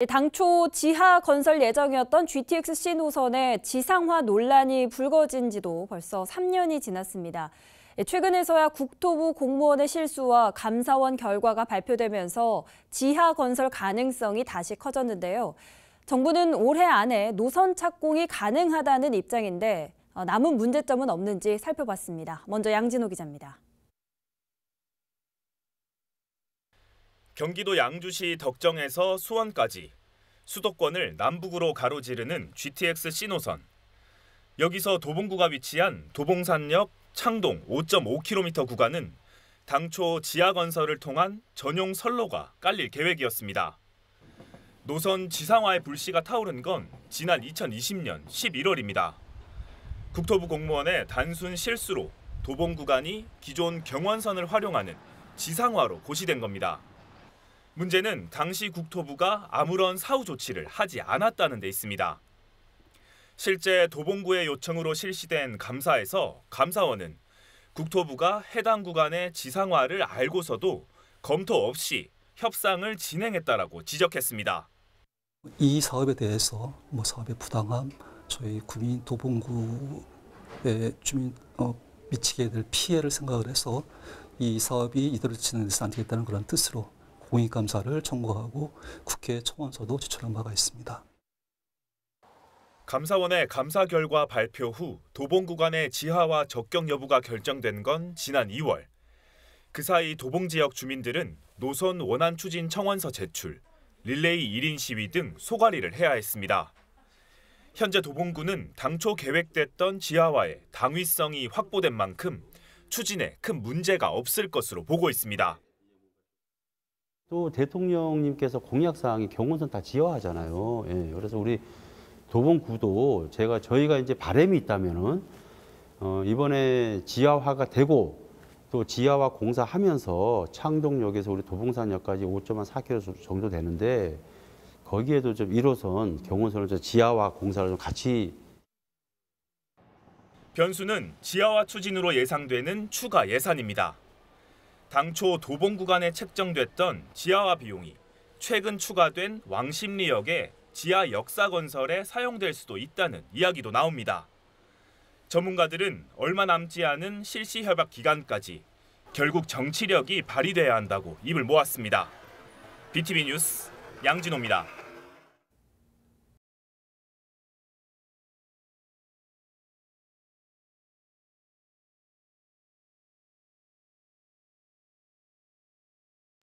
예, 당초 지하 건설 예정이었던 GTX-C 노선의 지상화 논란이 불거진 지도 벌써 3년이 지났습니다. 예, 최근에서야 국토부 공무원의 실수와 감사원 결과가 발표되면서 지하 건설 가능성이 다시 커졌는데요. 정부는 올해 안에 노선 착공이 가능하다는 입장인데 어, 남은 문제점은 없는지 살펴봤습니다. 먼저 양진호 기자입니다. 경기도 양주시 덕정에서 수원까지 수도권을 남북으로 가로지르는 GTX 신호선. 여기서 도봉구가 위치한 도봉산역 창동 5.5km 구간은 당초 지하 건설을 통한 전용 선로가 깔릴 계획이었습니다. 노선 지상화의 불씨가 타오른 건 지난 2020년 11월입니다. 국토부 공무원의 단순 실수로 도봉 구간이 기존 경원선을 활용하는 지상화로 고시된 겁니다. 문제는 당시 국토부가 아무런 사후 조치를 하지 않았다는 데 있습니다. 실제 도봉구의 요청으로 실시된 감사에서 감사원은 국토부가 해당 구간의 지상화를 알고서도 검토 없이 협상을 진행했다라고 지적했습니다. 이 사업에 대해서 뭐 사업의 부당함, 저희 구민 도봉구의 주민 어, 미치게 될 피해를 생각을 해서 이 사업이 이대로 진행돼서 안 되겠다는 그런 뜻으로 공익감사를 청구하고 국회 청원서도 제출한 바가 있습니다. 감사원의 감사 결과 발표 후 도봉 구간의 지하와 적격 여부가 결정된 건 지난 2월. 그 사이 도봉 지역 주민들은 노선 원안 추진 청원서 제출, 릴레이 1인 시위 등 소가리를 해야 했습니다. 현재 도봉구는 당초 계획됐던 지하화의 당위성이 확보된 만큼 추진에 큰 문제가 없을 것으로 보고 있습니다. 또 대통령님께서 공약사항이 경호선다 지어하잖아요. 예, 그래서 우리 도봉구도 제가 저희가 이제 바램이 있다면은 어, 이번에 지하화가 되고 또 지하화 공사하면서 창동역에서 우리 도봉산역까지 5.4km 정도 되는데 거기에도 좀 1호선 경호선을좀 지하화 공사를 좀 같이 변수는 지하화 추진으로 예상되는 추가 예산입니다. 당초 도봉 구간에 책정됐던 지하화 비용이 최근 추가된 왕십리역의 지하 역사 건설에 사용될 수도 있다는 이야기도 나옵니다. 전문가들은 얼마 남지 않은 실시 협약 기간까지 결국 정치력이 발휘돼야 한다고 입을 모았습니다. BTV 뉴스 양진호입니다.